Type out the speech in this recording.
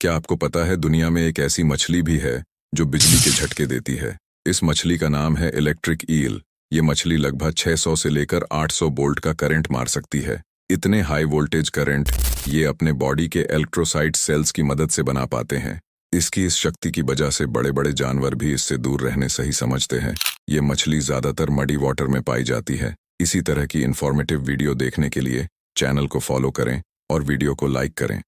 क्या आपको पता है दुनिया में एक ऐसी मछली भी है जो बिजली के झटके देती है इस मछली का नाम है इलेक्ट्रिक ईल ये मछली लगभग 600 से लेकर 800 वोल्ट का करंट मार सकती है इतने हाई वोल्टेज करंट ये अपने बॉडी के इलेक्ट्रोसाइट सेल्स की मदद से बना पाते हैं इसकी इस शक्ति की वजह से बड़े बड़े जानवर भी इससे दूर रहने सही समझते हैं ये मछली ज्यादातर मडी वाटर में पाई जाती है इसी तरह की इन्फॉर्मेटिव वीडियो देखने के लिए चैनल को फॉलो करें और वीडियो को लाइक करें